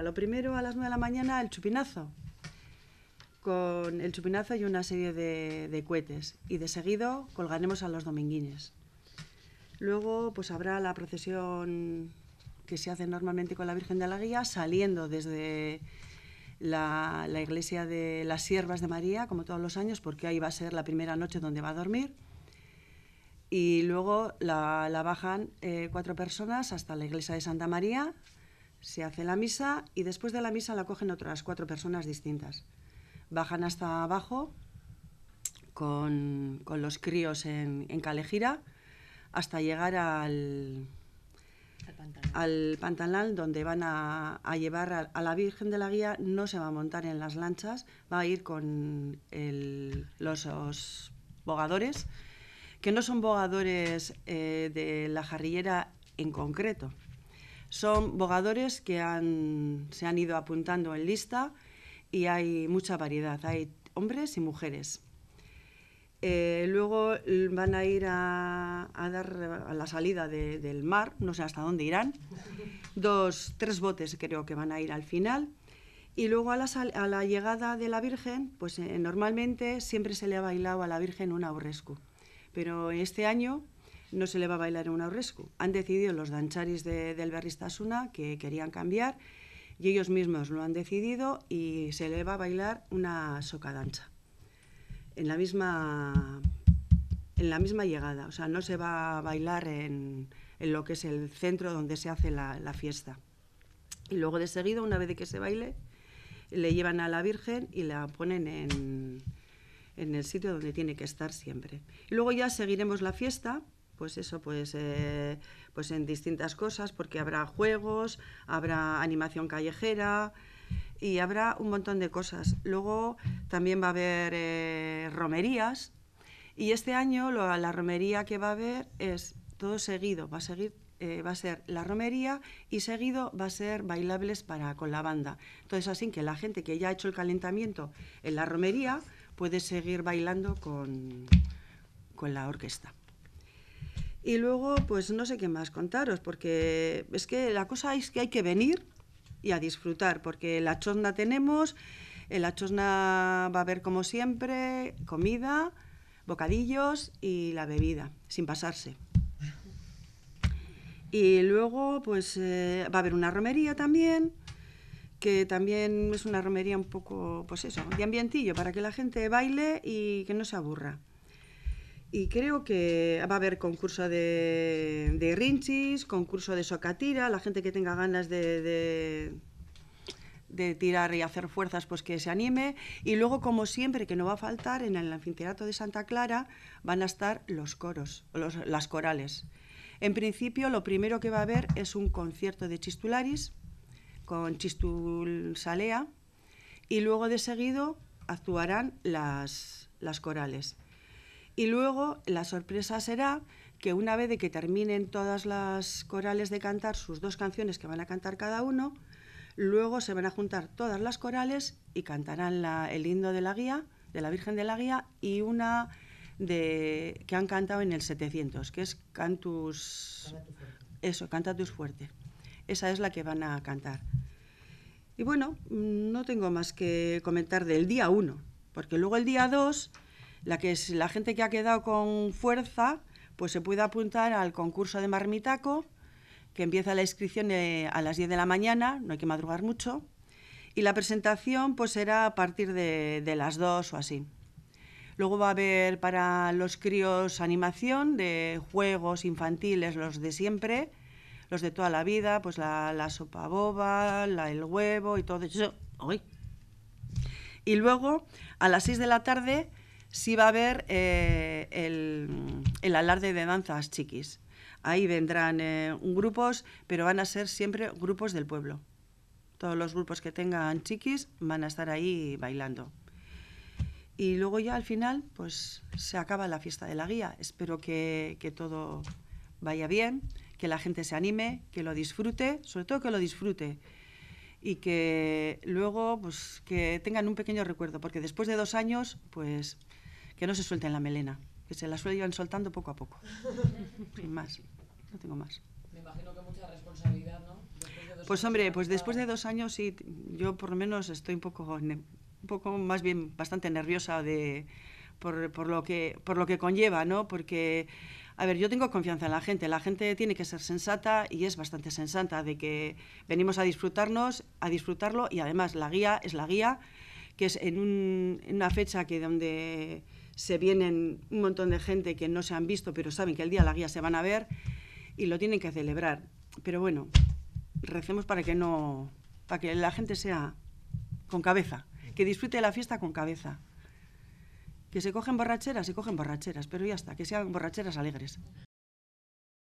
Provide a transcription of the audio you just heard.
Lo primero a las 9 de la mañana, el chupinazo. Con el chupinazo y una serie de, cohetes. Y de seguido colgaremos a los dominguines. Luego pues habrá la procesión que se hace normalmente con la Virgen de la Guía, saliendo desde la, iglesia de las Siervas de María, como todos los años, porque ahí va a ser la primera noche donde va a dormir. Y luego la, bajan eh, cuatro personas hasta la iglesia de Santa María, se hace la misa y después de la misa la cogen otras cuatro personas distintas. Bajan hasta abajo con, los críos en, en, Calejira hasta llegar al, al, pantanal. donde van a, llevar a, la Virgen de la Guía. No se va a montar en las lanchas, va a ir con los, bogadores, que no son bogadores eh, de la jarrillera en concreto, son bogadores que se han ido apuntando en lista y hay mucha variedad, hay hombres y mujeres. Eh, luego van a ir a, dar a la salida del mar, no sé hasta dónde irán. Dos, tres botes creo que van a ir al final. Y luego a la, llegada de la Virgen, pues eh, normalmente siempre se le ha bailado a la Virgen un aurrescu. Pero este año no se le va a bailar en un aurrescu. Han decidido los dancharis de, del Berristasuna que querían cambiar y ellos mismos lo han decidido y se le va a bailar una soca dancha en la misma en la misma llegada, o sea, no se va a bailar en, en lo que es el centro donde se hace la, fiesta. Y luego de seguido, una vez de que se baile, le llevan a la Virgen y la ponen en, en el sitio donde tiene que estar siempre. Y luego ya seguiremos la fiesta pues eso, pues, eh, pues en distintas cosas, porque habrá juegos, habrá animación callejera y habrá un montón de cosas. Luego también va a haber eh, romerías y este año la romería que va a haber es todo seguido, va a seguir eh, va a ser la romería y seguido va a ser bailables para con la banda. Entonces, así que la gente que ya ha hecho el calentamiento en la romería puede seguir bailando con la orquesta. Y luego, pues no sé qué más contaros, porque es que la cosa es que hay que venir y a disfrutar, porque la chosna tenemos, en la chosna va a haber como siempre comida, bocadillos y la bebida, sin pasarse. Y luego, pues eh, va a haber una romería también, que también es una romería un poco, pues eso, de ambientillo, para que la gente baile y que no se aburra y creo que va a haber concurso de, rinchis, concurso de socatira, la gente que tenga ganas de, tirar y hacer fuerzas, pues que se anime. Y luego, como siempre, que no va a faltar, en el anfiteatro de Santa Clara van a estar los coros, las corales. En principio, lo primero que va a haber es un concierto de Chistularis con Chistul Salea y luego de seguido actuarán las corales. Y luego la sorpresa será que una vez de que terminen todas las corales de cantar sus dos canciones que van a cantar cada uno, luego se van a juntar todas las corales y cantarán la, el himno de la guía, de la Virgen de la Guía, y una de, que han cantado en el 700, que es Cantus... Eso, Cantatus Fuerte. Esa es la que van a cantar. Y bueno, no tengo más que comentar del día 1, porque luego el día 2 la que es la gente que ha quedado con fuerza, pues se puede apuntar al concurso de marmitaco, que empieza la inscripción eh, a las 10 de la mañana, no hay que madrugar mucho, y la presentación pues será a partir de, las 2 o así. Luego va a haber para los críos animación de juegos infantiles, los de siempre, los de toda la vida, pues la, sopa boba, la, el huevo y todo eso. hoy Y luego a las 6 de la tarde sí va a haber eh, el, alarde de danzas chiquis. Ahí vendrán eh, grupos, pero van a ser siempre grupos del pueblo. Todos los grupos que tengan chiquis van a estar ahí bailando. Y luego ya al final, pues se acaba la fiesta de la guía. Espero que, todo vaya bien, que la gente se anime, que lo disfrute, sobre todo que lo disfrute y que luego pues, que tengan un pequeño recuerdo, porque después de dos años, pues que no se suelten la melena, que se la suelen soltando poco a poco. Sin más, no tengo más. Me imagino que mucha responsabilidad, ¿no? pues hombre, pues después de dos años sí, yo por lo menos estoy un poco, un poco más bien bastante nerviosa de, por, lo que, por lo que conlleva, ¿no? Porque, a ver, yo tengo confianza en la gente, la gente tiene que ser sensata y es bastante sensata de que venimos a disfrutarnos, a disfrutarlo y además la guía es la guía, que es en, en una fecha que donde se vienen un montón de gente que no se han visto, pero saben que el día de la guía se van a ver y lo tienen que celebrar. Pero bueno, recemos para que para que la gente sea con cabeza, que disfrute la fiesta con cabeza. Que se cogen borracheras, se cogen borracheras, pero ya está, que sean borracheras alegres.